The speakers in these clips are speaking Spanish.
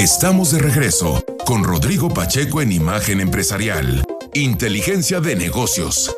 Estamos de regreso con Rodrigo Pacheco en Imagen Empresarial. Inteligencia de negocios.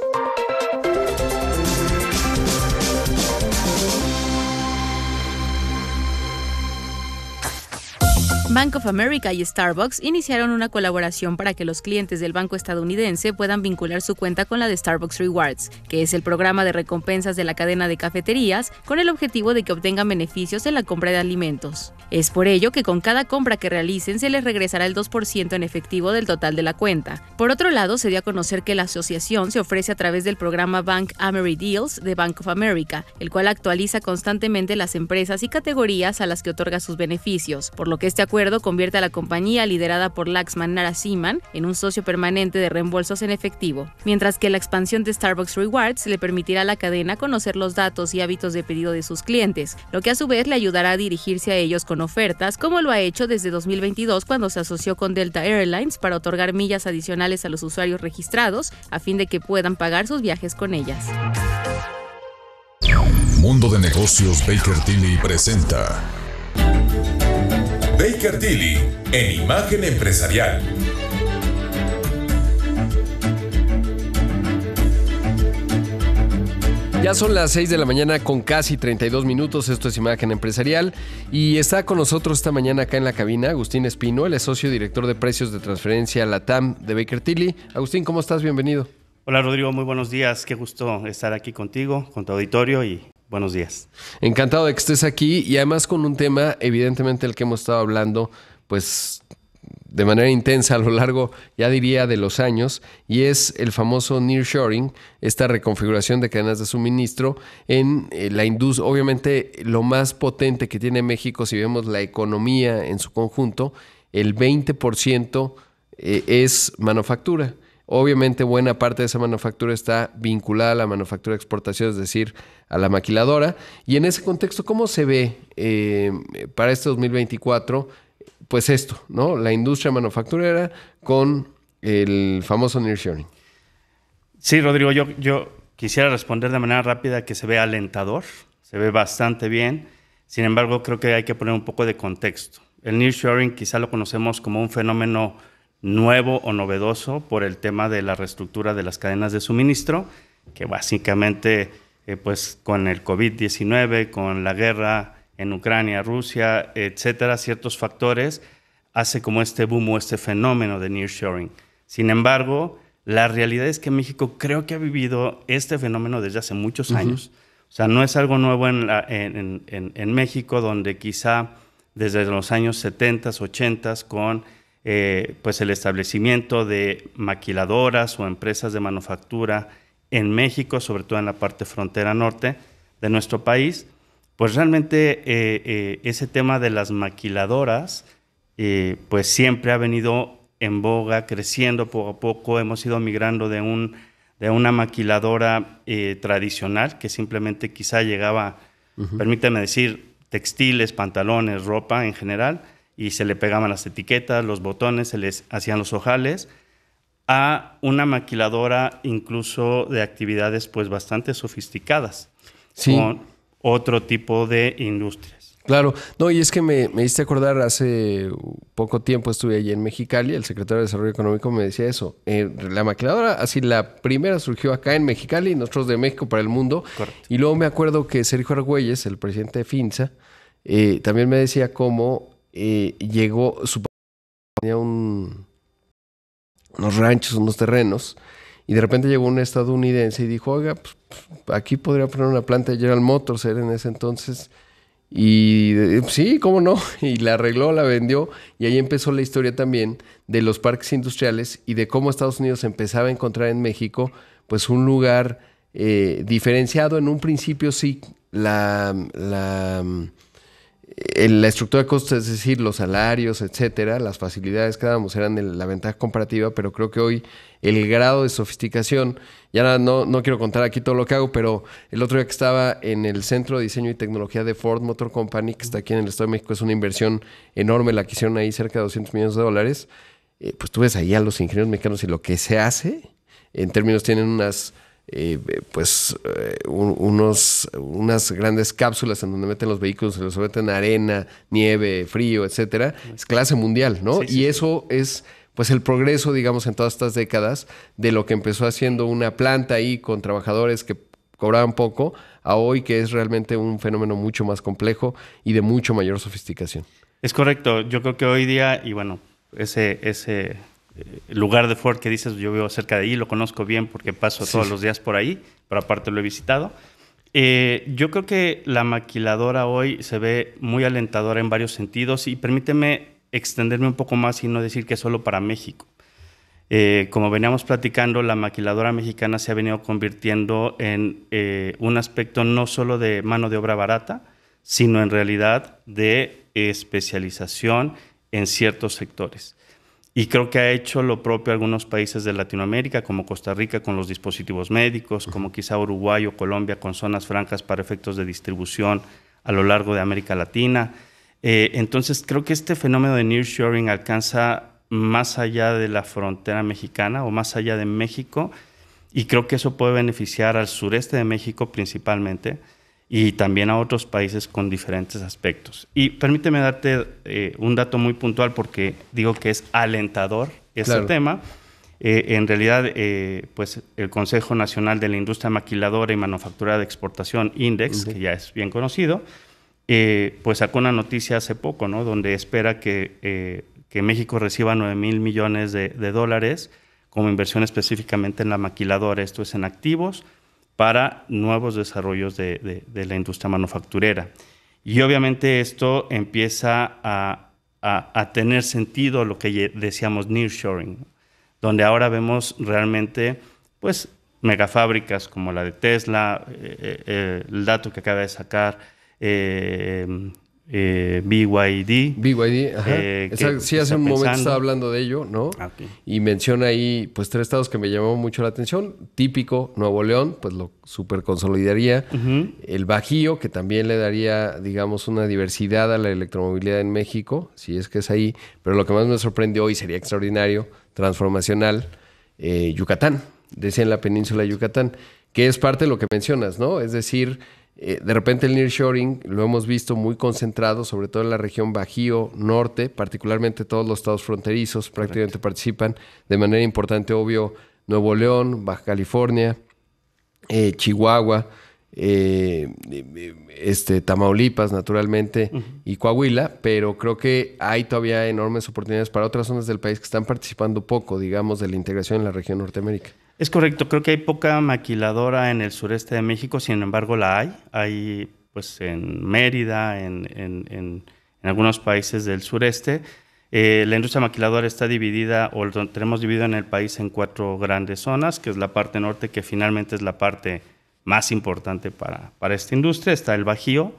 Bank of America y Starbucks iniciaron una colaboración para que los clientes del banco estadounidense puedan vincular su cuenta con la de Starbucks Rewards, que es el programa de recompensas de la cadena de cafeterías, con el objetivo de que obtengan beneficios en la compra de alimentos. Es por ello que con cada compra que realicen se les regresará el 2% en efectivo del total de la cuenta. Por otro lado, se dio a conocer que la asociación se ofrece a través del programa Bank Amery Deals de Bank of America, el cual actualiza constantemente las empresas y categorías a las que otorga sus beneficios, por lo que este acuerdo convierte a la compañía liderada por Laxman Narasimhan en un socio permanente de reembolsos en efectivo, mientras que la expansión de Starbucks Rewards le permitirá a la cadena conocer los datos y hábitos de pedido de sus clientes, lo que a su vez le ayudará a dirigirse a ellos con ofertas, como lo ha hecho desde 2022 cuando se asoció con Delta Airlines para otorgar millas adicionales a los usuarios registrados a fin de que puedan pagar sus viajes con ellas. Mundo de Negocios Baker Tilly presenta Baker Tilly en Imagen Empresarial. Ya son las 6 de la mañana con casi 32 minutos, esto es Imagen Empresarial y está con nosotros esta mañana acá en la cabina Agustín Espino, el socio director de precios de transferencia LATAM de Baker Tilly. Agustín, ¿cómo estás? Bienvenido. Hola Rodrigo, muy buenos días, qué gusto estar aquí contigo, con tu auditorio y Buenos días. Encantado de que estés aquí y además con un tema, evidentemente, el que hemos estado hablando, pues de manera intensa a lo largo, ya diría, de los años, y es el famoso nearshoring, esta reconfiguración de cadenas de suministro en eh, la industria. Obviamente, lo más potente que tiene México, si vemos la economía en su conjunto, el 20% eh, es manufactura. Obviamente buena parte de esa manufactura está vinculada a la manufactura de exportación, es decir, a la maquiladora. Y en ese contexto, ¿cómo se ve eh, para este 2024? Pues esto, ¿no? La industria manufacturera con el famoso nearshoring. Sí, Rodrigo, yo, yo quisiera responder de manera rápida que se ve alentador, se ve bastante bien. Sin embargo, creo que hay que poner un poco de contexto. El nearshoring quizá lo conocemos como un fenómeno nuevo o novedoso por el tema de la reestructura de las cadenas de suministro, que básicamente eh, pues con el COVID-19, con la guerra en Ucrania, Rusia, etcétera, ciertos factores hace como este boom o este fenómeno de nearshoring. Sin embargo, la realidad es que México creo que ha vivido este fenómeno desde hace muchos años. O sea, no es algo nuevo en, en, en México, donde quizá desde los años 70, 80, con eh, pues el establecimiento de maquiladoras o empresas de manufactura en México, sobre todo en la parte frontera norte de nuestro país, pues realmente eh, eh, ese tema de las maquiladoras, pues siempre ha venido en boga, creciendo poco a poco, hemos ido migrando de, una maquiladora tradicional que simplemente quizá llegaba, permítanme decir, textiles, pantalones, ropa en general, y se le pegaban las etiquetas, los botones, se les hacían los ojales, a una maquiladora incluso de actividades pues bastante sofisticadas, con otro tipo de industrias. Claro, no, y es que me, me diste acordar hace poco tiempo estuve allí en Mexicali, el secretario de Desarrollo Económico me decía eso. Eh, la maquiladora, así la primera surgió acá en Mexicali, nosotros de México para el mundo. Y luego me acuerdo que Sergio Argüelles, el presidente de Finza, eh, también me decía cómo eh, llegó su tenía un, unos ranchos, unos terrenos, y de repente llegó un estadounidense y dijo, oiga, pues, pues aquí podría poner una planta de General Motors, en ese entonces, y sí, cómo no, y la arregló, la vendió, y ahí empezó la historia también de los parques industriales y de cómo Estados Unidos empezaba a encontrar en México pues un lugar eh, diferenciado en un principio sí, la la estructura de costos, es decir, los salarios, etcétera, las facilidades que dábamos eran la ventaja comparativa, pero creo que hoy el grado de sofisticación, ya no, no quiero contar aquí todo lo que hago, pero el otro día que estaba en el Centro de Diseño y Tecnología de Ford Motor Company, que está aquí en el Estado de México, es una inversión enorme la que hicieron ahí, cerca de 200 millones de dólares, eh, pues tú ves ahí a los ingenieros mexicanos y lo que se hace, en términos tienen unas eh, eh, pues eh, unos, unas grandes cápsulas en donde meten los vehículos, se los meten arena, nieve, frío, etcétera, es clase mundial, ¿no? y eso es pues el progreso, digamos, en todas estas décadas de lo que empezó haciendo una planta ahí con trabajadores que cobraban poco a hoy que es realmente un fenómeno mucho más complejo y de mucho mayor sofisticación. Es correcto, yo creo que hoy día, y bueno, ese el eh, lugar de Ford que dices, yo veo cerca de ahí, lo conozco bien porque paso todos los días por ahí, pero aparte lo he visitado. Eh, yo creo que la maquiladora hoy se ve muy alentadora en varios sentidos y permíteme extenderme un poco más y no decir que solo para México. Eh, como veníamos platicando, la maquiladora mexicana se ha venido convirtiendo en un aspecto no solo de mano de obra barata, sino en realidad de especialización en ciertos sectores. Y creo que ha hecho lo propio algunos países de Latinoamérica, como Costa Rica con los dispositivos médicos, como quizá Uruguay o Colombia con zonas francas para efectos de distribución a lo largo de América Latina. Eh, entonces, creo que este fenómeno de nearshoring alcanza más allá de la frontera mexicana o más allá de México, y creo que eso puede beneficiar al sureste de México principalmente y también a otros países con diferentes aspectos. Y permíteme darte eh, un dato muy puntual porque digo que es alentador ese tema. Eh, en realidad, eh, pues el Consejo Nacional de la Industria Maquiladora y Manufactura de Exportación, INDEX, que ya es bien conocido, pues sacó una noticia hace poco, ¿no? Donde espera que, que México reciba 9 mil millones de, de dólares como inversión específicamente en la maquiladora. Esto es en activos, para nuevos desarrollos de, la industria manufacturera. Y obviamente esto empieza a, tener sentido lo que decíamos nearshoring, donde ahora vemos realmente pues megafábricas como la de Tesla, eh, eh, eh, el dato que acaba de sacar eh, BYD. BYD, eh, ajá. sí, hace un momento estaba hablando de ello, ¿no? Ah, y menciona ahí, pues, tres estados que me llamaron mucho la atención. Típico, Nuevo León, pues lo super consolidaría. El Bajío, que también le daría, digamos, una diversidad a la electromovilidad en México, si es que es ahí. Pero lo que más me sorprendió hoy sería extraordinario, transformacional, eh, Yucatán, decía en la península de Yucatán, que es parte de lo que mencionas, ¿no? Es decir eh, de repente el nearshoring lo hemos visto muy concentrado, sobre todo en la región Bajío Norte, particularmente todos los estados fronterizos prácticamente participan de manera importante, obvio, Nuevo León, Baja California, eh, Chihuahua, eh, este, Tamaulipas, naturalmente, y Coahuila, pero creo que hay todavía enormes oportunidades para otras zonas del país que están participando poco, digamos, de la integración en la región Norteamérica. Es correcto, creo que hay poca maquiladora en el sureste de México, sin embargo la hay. Hay pues en Mérida, en, algunos países del sureste. Eh, la industria maquiladora está dividida, o tenemos dividido en el país en cuatro grandes zonas, que es la parte norte, que finalmente es la parte más importante para, para esta industria. Está el Bajío,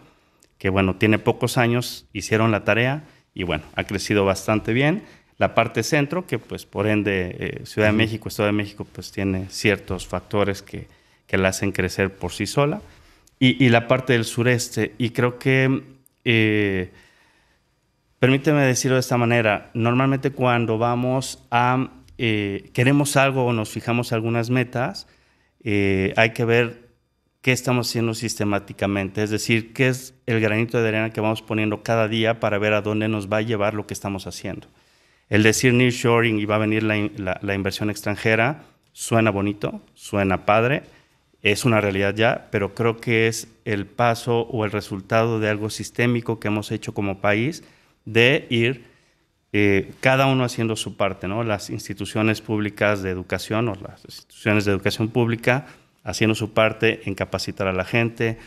que bueno, tiene pocos años, hicieron la tarea y bueno, ha crecido bastante bien la parte centro, que pues por ende eh, Ciudad de México, Estado de México, pues tiene ciertos factores que, que la hacen crecer por sí sola, y, la parte del sureste. Y creo que, eh, permíteme decirlo de esta manera, normalmente cuando vamos a, eh, queremos algo o nos fijamos algunas metas, hay que ver qué estamos haciendo sistemáticamente, es decir, qué es el granito de arena que vamos poniendo cada día para ver a dónde nos va a llevar lo que estamos haciendo. El decir nearshoring y va a venir la, inversión extranjera suena bonito, suena padre, es una realidad ya, pero creo que es el paso o el resultado de algo sistémico que hemos hecho como país de ir eh, cada uno haciendo su parte, ¿no? Las instituciones públicas de educación o las instituciones de educación pública haciendo su parte en capacitar a la gente,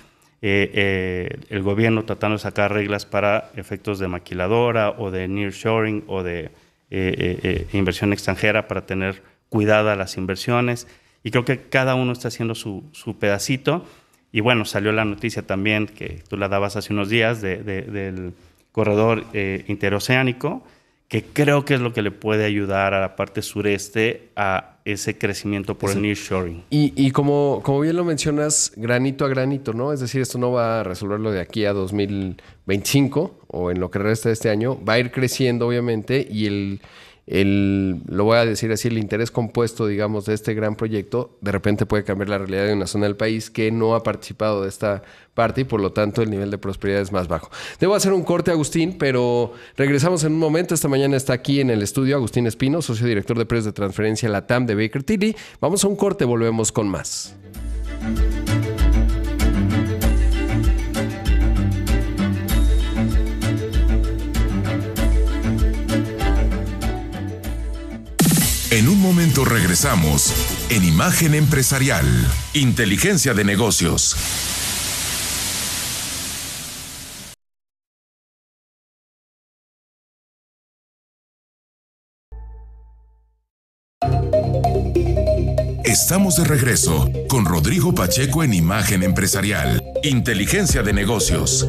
eh, eh, el gobierno tratando de sacar reglas para efectos de maquiladora o de nearshoring o de eh, eh, eh, inversión extranjera, para tener cuidado a las inversiones. Y creo que cada uno está haciendo su, pedacito. Y bueno, salió la noticia también que tú la dabas hace unos días del corredor interoceánico, que creo que es lo que le puede ayudar a la parte sureste a ese crecimiento por el nearshoring. Y, y como, como bien lo mencionas, granito a granito, ¿no? Es decir, esto no va a resolverlo de aquí a 2025 o en lo que resta de este año. Va a ir creciendo, obviamente, y el el, lo voy a decir así, el interés compuesto, digamos, de este gran proyecto, de repente puede cambiar la realidad de una zona del país que no ha participado de esta parte y por lo tanto el nivel de prosperidad es más bajo. Debo hacer un corte, Agustín, pero regresamos en un momento. Esta mañana está aquí en el estudio Agustín Espino, socio director de precios de transferencia la TAM de Baker Tilly. Vamos a un corte, volvemos con más. En un momento regresamos en Imagen Empresarial, Inteligencia de Negocios. Estamos de regreso con Rodrigo Pacheco en Imagen Empresarial, Inteligencia de Negocios.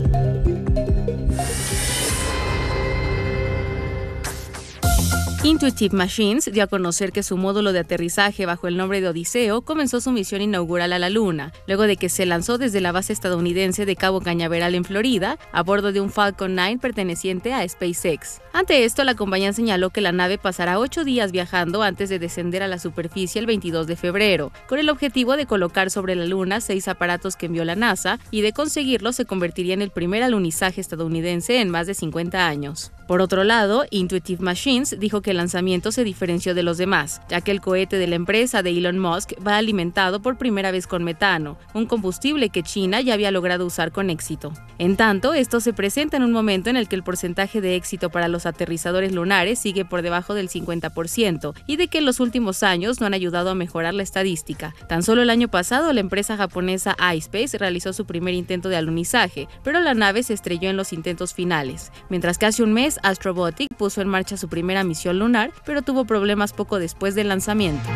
Intuitive Machines dio a conocer que su módulo de aterrizaje bajo el nombre de Odiseo comenzó su misión inaugural a la Luna, luego de que se lanzó desde la base estadounidense de Cabo Cañaveral en Florida, a bordo de un Falcon 9 perteneciente a SpaceX. Ante esto, la compañía señaló que la nave pasará ocho días viajando antes de descender a la superficie el 22 de febrero, con el objetivo de colocar sobre la Luna seis aparatos que envió la NASA y de conseguirlo se convertiría en el primer alunizaje estadounidense en más de 50 años. Por otro lado, Intuitive Machines dijo que el lanzamiento se diferenció de los demás, ya que el cohete de la empresa de Elon Musk va alimentado por primera vez con metano, un combustible que China ya había logrado usar con éxito. En tanto, esto se presenta en un momento en el que el porcentaje de éxito para los aterrizadores lunares sigue por debajo del 50% y de que en los últimos años no han ayudado a mejorar la estadística. Tan solo el año pasado, la empresa japonesa iSpace realizó su primer intento de alunizaje, pero la nave se estrelló en los intentos finales, mientras que hace un mes Astrobotic puso en marcha su primera misión lunar, pero tuvo problemas poco después del lanzamiento.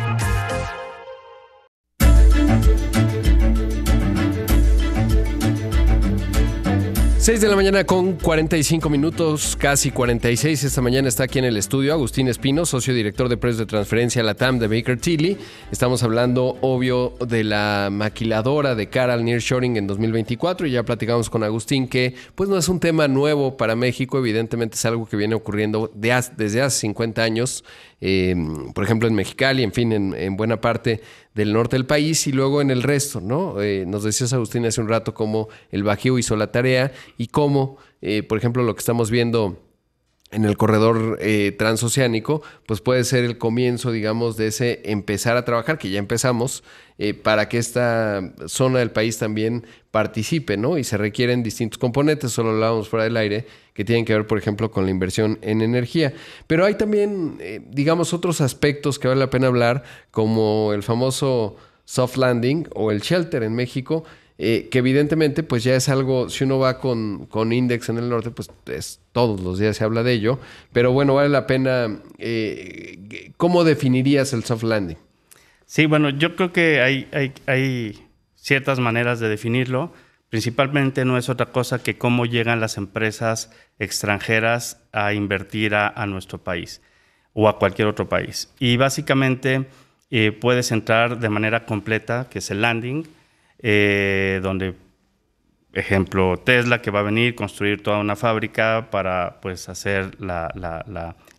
6 de la mañana con 45 minutos, casi 46. Esta mañana está aquí en el estudio Agustín Espino, socio director de precios de transferencia la TAM de Baker Tilly. Estamos hablando, obvio, de la maquiladora de cara al nearshoring en 2024 y ya platicamos con Agustín que, pues, no es un tema nuevo para México. Evidentemente es algo que viene ocurriendo desde hace 50 años, em, por ejemplo, en Mexicali, en fin, en, buena parte del norte del país y luego en el resto, ¿no? Eh, nos decías, Agustín, hace un rato cómo el Bajío hizo la tarea y cómo, eh, por ejemplo, lo que estamos viendo en el corredor eh, transoceánico, pues puede ser el comienzo, digamos, de ese empezar a trabajar, que ya empezamos, eh, para que esta zona del país también participe, ¿no? Y se requieren distintos componentes, solo hablábamos fuera del aire, que tienen que ver, por ejemplo, con la inversión en energía. Pero hay también, digamos, otros aspectos que vale la pena hablar, como el famoso soft landing o el shelter en México, eh, que evidentemente pues ya es algo, si uno va con, con Index en el norte, pues todos los días se habla de ello, pero bueno, vale la pena, eh, ¿cómo definirías el soft landing? Sí, bueno, yo creo que hay, ciertas maneras de definirlo. Principalmente no es otra cosa que cómo llegan las empresas extranjeras a invertir a, nuestro país o a cualquier otro país. Y básicamente eh, puedes entrar de manera completa, que es el landing, eh, donde, ejemplo, Tesla que va a venir construir toda una fábrica para pues, hacer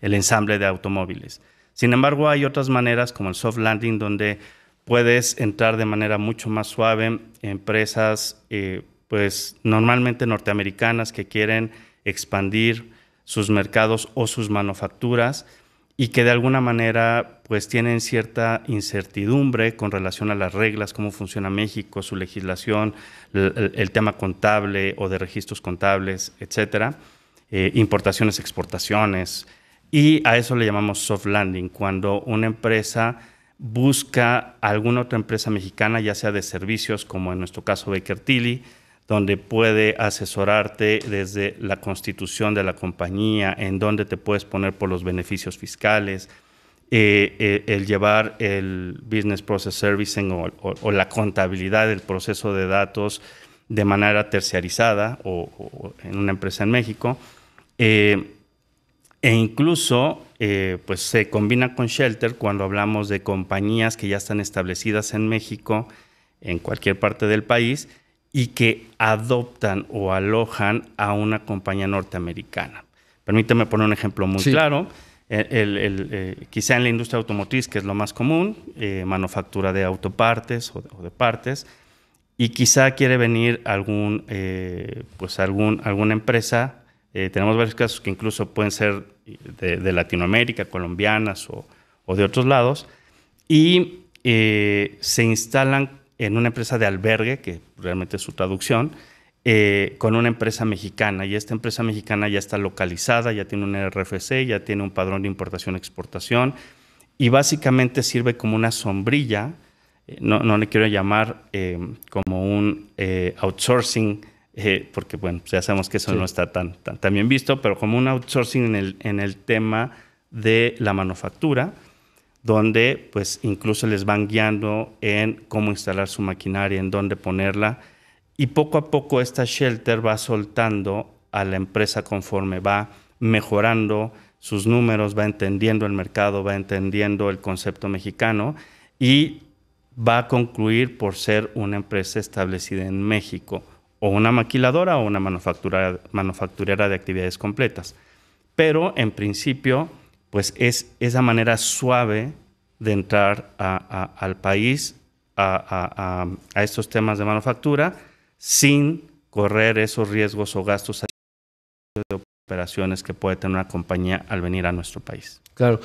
el ensamble de automóviles. Sin embargo, hay otras maneras como el soft landing donde puedes entrar de manera mucho más suave empresas eh, pues normalmente norteamericanas que quieren expandir sus mercados o sus manufacturas y que de alguna manera pues tienen cierta incertidumbre con relación a las reglas, cómo funciona México, su legislación, el, tema contable o de registros contables, etcétera, eh, importaciones, exportaciones. Y a eso le llamamos soft landing, cuando una empresa busca alguna otra empresa mexicana, ya sea de servicios, como en nuestro caso Baker Tilly, donde puede asesorarte desde la constitución de la compañía, en donde te puedes poner por los beneficios fiscales, eh, eh, el llevar el Business Process Servicing o, la contabilidad del proceso de datos de manera terciarizada o, en una empresa en México. Eh, e incluso pues se combina con Shelter cuando hablamos de compañías que ya están establecidas en México, en cualquier parte del país, y que adoptan o alojan a una compañía norteamericana. Permíteme poner un ejemplo muy claro. El, eh, quizá en la industria automotriz, que es lo más común, eh, manufactura de autopartes o de, partes, y quizá quiere venir algún, eh, pues algún, alguna empresa. tenemos varios casos que incluso pueden ser de, Latinoamérica, colombianas o, o, de otros lados, y se instalan en una empresa de albergue, que realmente es su traducción, eh, con una empresa mexicana. Y esta empresa mexicana ya está localizada, ya tiene un RFC, ya tiene un padrón de importación-exportación y básicamente sirve como una sombrilla, eh, no, no, le quiero llamar eh, como un outsourcing, porque bueno, ya sabemos que eso no está tan, tan, bien visto, pero como un outsourcing en el, en el tema de la manufactura donde pues incluso les van guiando en cómo instalar su maquinaria, en dónde ponerla. Y poco a poco esta shelter va soltando a la empresa conforme va mejorando sus números, va entendiendo el mercado, va entendiendo el concepto mexicano y va a concluir por ser una empresa establecida en México, o una maquiladora o una manufacturera, manufacturera de actividades completas. Pero en principio pues es esa manera suave de entrar al país, a, estos temas de manufactura, sin correr esos riesgos o gastos de operaciones que puede tener una compañía al venir a nuestro país. Claro.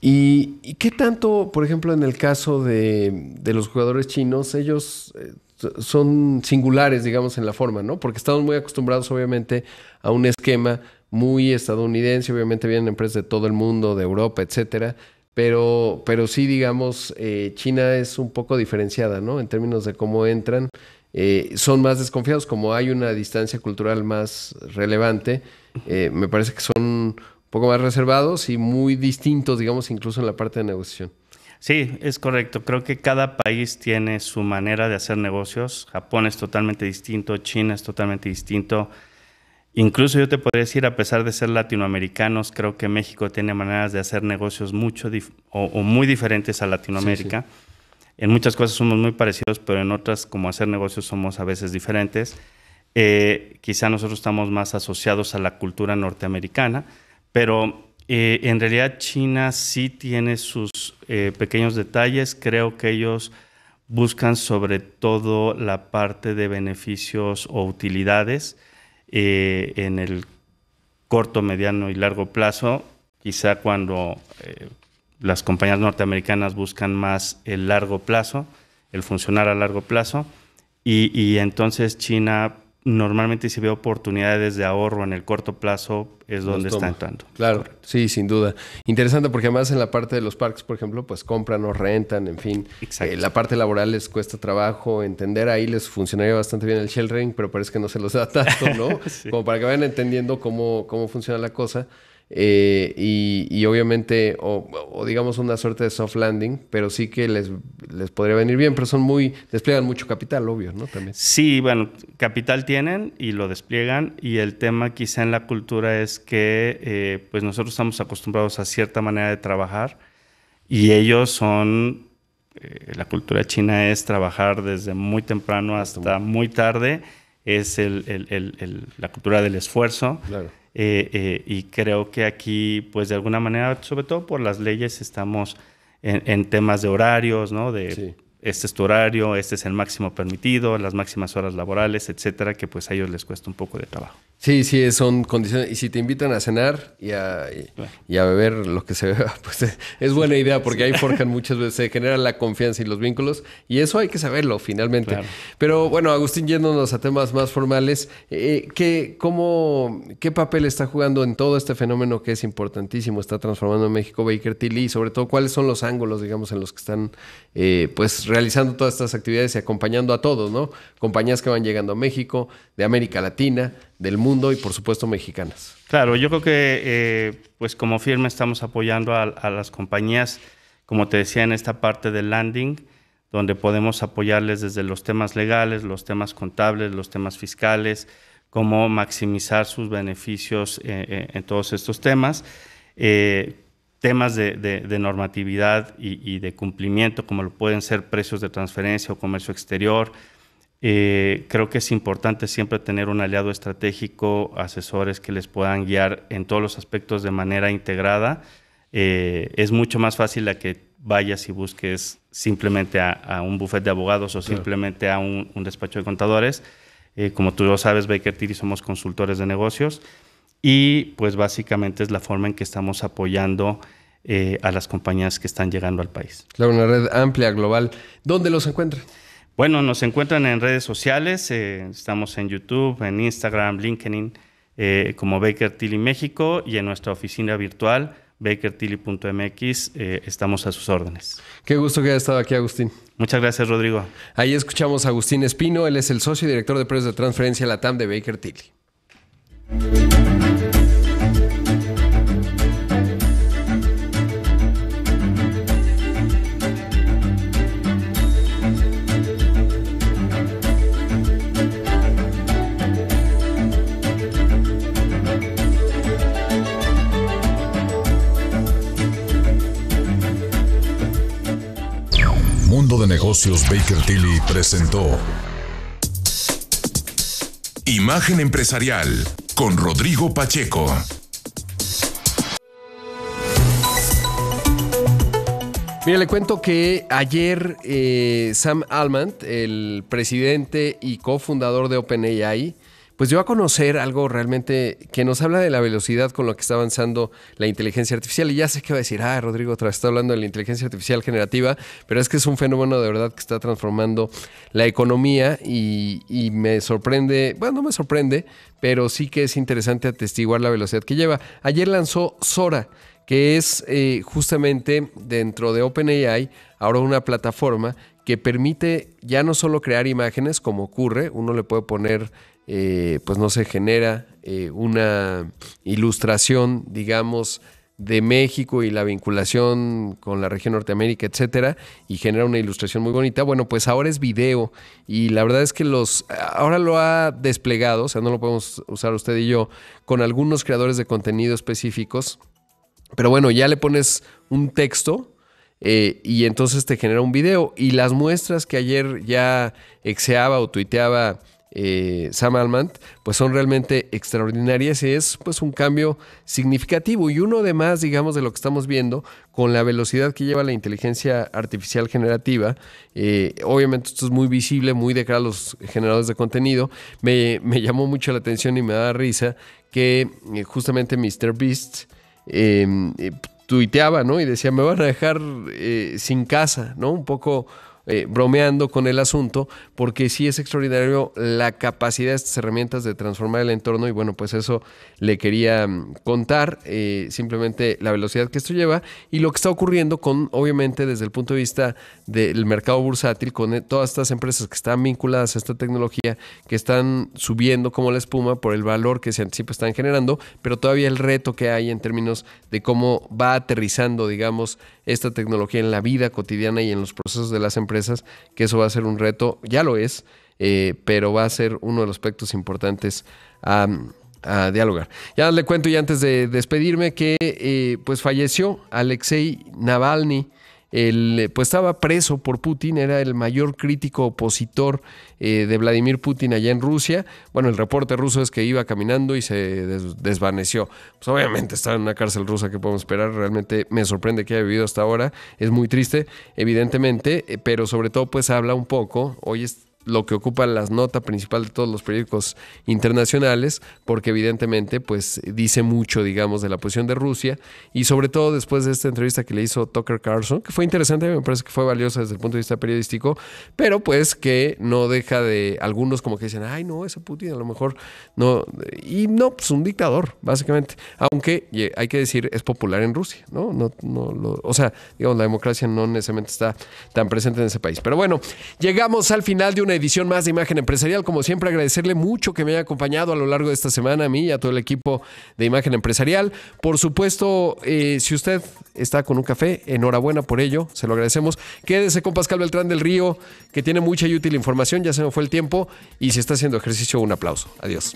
¿Y, qué tanto, por ejemplo, en el caso de, los jugadores chinos, ellos eh, son singulares, digamos, en la forma, ¿no? Porque estamos muy acostumbrados, obviamente, a un esquema muy estadounidense, obviamente vienen empresas de todo el mundo, de Europa, etcétera, pero, pero sí, digamos, eh, China es un poco diferenciada, ¿no? En términos de cómo entran, eh, son más desconfiados, como hay una distancia cultural más relevante, eh, me parece que son un poco más reservados y muy distintos, digamos, incluso en la parte de negociación. Sí, es correcto. Creo que cada país tiene su manera de hacer negocios. Japón es totalmente distinto, China es totalmente distinto. Incluso yo te podría decir, a pesar de ser latinoamericanos, creo que México tiene maneras de hacer negocios mucho o, muy diferentes a Latinoamérica. En muchas cosas somos muy parecidos, pero en otras, como hacer negocios, somos a veces diferentes. Eh, quizá nosotros estamos más asociados a la cultura norteamericana, pero eh, en realidad China sí tiene sus eh, pequeños detalles. Creo que ellos buscan sobre todo la parte de beneficios o utilidades eh, en el corto, mediano y largo plazo, quizá cuando eh, las compañías norteamericanas buscan más el largo plazo, el funcionar a largo plazo, y entonces China normalmente si veo oportunidades de ahorro en el corto plazo es donde están tanto. Claro, sí, sin duda. Interesante porque además en la parte de los parques, por ejemplo, pues compran o rentan, en fin. Eh, la parte laboral les cuesta trabajo entender, ahí les funcionaría bastante bien el shell ring, pero parece que no se los da tanto, ¿no? Como para que vayan entendiendo cómo, cómo funciona la cosa. Eh, y, obviamente, o, digamos una suerte de soft landing, pero sí que les, les podría venir bien, pero son muy, despliegan mucho capital, obvio, ¿no? También. Sí, bueno, capital tienen y lo despliegan y el tema quizá en la cultura es que eh, pues nosotros estamos acostumbrados a cierta manera de trabajar y ellos son, eh, la cultura china es trabajar desde muy temprano hasta muy tarde, es la cultura del esfuerzo. Claro eh, eh, y creo que aquí, pues de alguna manera, sobre todo por las leyes, estamos en, temas de horarios, ¿no? De este es tu horario, este es el máximo permitido, las máximas horas laborales, etcétera, que pues a ellos les cuesta un poco de trabajo. Sí, sí, son condiciones. Y si te invitan a cenar y a, beber lo que se beba, pues es, buena idea porque ahí forjan muchas veces, se genera la confianza y los vínculos. Y eso hay que saberlo finalmente. Pero bueno, Agustín, yéndonos a temas más formales, eh, ¿qué, ¿qué papel está jugando en todo este fenómeno que es importantísimo? Está transformando en México Baker Tilly y sobre todo, ¿cuáles son los ángulos, digamos, en los que están eh, pues realizando todas estas actividades y acompañando a todos, ¿no? Compañías que van llegando a México, de América Latina del mundo y por supuesto mexicanas. Claro, yo creo que eh, pues como firma estamos apoyando a, las compañías, como te decía, en esta parte del landing, donde podemos apoyarles desde los temas legales, los temas contables, los temas fiscales, cómo maximizar sus beneficios eh, eh, en todos estos temas. temas de, normatividad y, de cumplimiento, como lo pueden ser precios de transferencia o comercio exterior, eh, creo que es importante siempre tener un aliado estratégico, asesores que les puedan guiar en todos los aspectos de manera integrada. Eh, es mucho más fácil la que vayas y busques simplemente a, un bufete de abogados o simplemente a un, despacho de contadores. Eh, como tú lo sabes, Baker Tiri, somos consultores de negocios y pues básicamente es la forma en que estamos apoyando a las compañías que están llegando al país. Claro, una red amplia, global. ¿Dónde los encuentran? Bueno, nos encuentran en redes sociales, eh, estamos en YouTube, en Instagram, LinkedIn, eh, como Baker Tilly México y en nuestra oficina virtual bakertilly.mx. Eh, estamos a sus órdenes. Qué gusto que haya estado aquí, Agustín. Muchas gracias, Rodrigo. Ahí escuchamos a Agustín Espino, él es el socio y director de precios de transferencia Latam de Baker Tilly. Baker Tilly presentó Imagen Empresarial con Rodrigo Pacheco. Mira, le cuento que ayer eh, Sam Almant, el presidente y cofundador de OpenAI, pues yo a conocer algo realmente que nos habla de la velocidad con la que está avanzando la inteligencia artificial. Y ya sé que va a decir, ah, Rodrigo, otra vez está hablando de la inteligencia artificial generativa, pero es que es un fenómeno de verdad que está transformando la economía y, me sorprende, bueno, no me sorprende, pero sí que es interesante atestiguar la velocidad que lleva. Ayer lanzó Sora que es eh, justamente dentro de OpenAI, ahora una plataforma que permite ya no solo crear imágenes como ocurre, uno le puede poner, eh, pues no se sé, genera eh, una ilustración, digamos, de México y la vinculación con la región Norteamérica, etcétera, y genera una ilustración muy bonita. Bueno, pues ahora es video y la verdad es que los ahora lo ha desplegado, o sea, no lo podemos usar usted y yo con algunos creadores de contenido específicos. Pero bueno, ya le pones un texto eh, y entonces te genera un video. Y las muestras que ayer ya exeaba o tuiteaba eh, Sam Almant, pues son realmente extraordinarias y es pues un cambio significativo y uno de más, digamos, de lo que estamos viendo con la velocidad que lleva la inteligencia artificial generativa. Eh, obviamente esto es muy visible, muy de cara a los generadores de contenido. Me, llamó mucho la atención y me da risa que justamente MrBeast Beast tuiteaba, ¿no? Y decía, me van a dejar eh, sin casa, ¿no? Un poco eh, bromeando con el asunto, porque sí es extraordinario la capacidad de estas herramientas de transformar el entorno y bueno, pues eso le quería mm, contar, eh, simplemente la velocidad que esto lleva y lo que está ocurriendo con, obviamente, desde el punto de vista del mercado bursátil, con eh, todas estas empresas que están vinculadas a esta tecnología, que están subiendo como la espuma por el valor que se anticipa están generando, pero todavía el reto que hay en términos de cómo va aterrizando, digamos, esta tecnología en la vida cotidiana y en los procesos de las empresas que eso va a ser un reto, ya lo es, eh, pero va a ser uno de los aspectos importantes a, dialogar. Ya le cuento y antes de despedirme que eh, pues falleció Alexei Navalny, pues estaba preso por Putin, era el mayor crítico opositor eh, de Vladimir Putin allá en Rusia. Bueno, el reporte ruso es que iba caminando y se desvaneció. Pues obviamente está en una cárcel rusa que podemos esperar, realmente me sorprende que haya vivido hasta ahora, es muy triste, evidentemente, eh, pero sobre todo pues habla un poco, hoy es lo que ocupa la nota principal de todos los periódicos internacionales, porque evidentemente pues dice mucho, digamos, de la posición de Rusia y sobre todo después de esta entrevista que le hizo Tucker Carlson, que fue interesante, me parece que fue valiosa desde el punto de vista periodístico, pero pues que no deja de algunos como que dicen, "Ay, no, ese Putin a lo mejor no y no, pues un dictador, básicamente, aunque hay que decir es popular en Rusia, ¿no? No no o sea, digamos la democracia no necesariamente está tan presente en ese país. Pero bueno, llegamos al final de una edición más de Imagen Empresarial. Como siempre, agradecerle mucho que me haya acompañado a lo largo de esta semana a mí y a todo el equipo de Imagen Empresarial. Por supuesto, eh, si usted está con un café, enhorabuena por ello, se lo agradecemos. Quédese con Pascal Beltrán del Río, que tiene mucha y útil información, ya se me fue el tiempo. Y si está haciendo ejercicio, un aplauso. Adiós.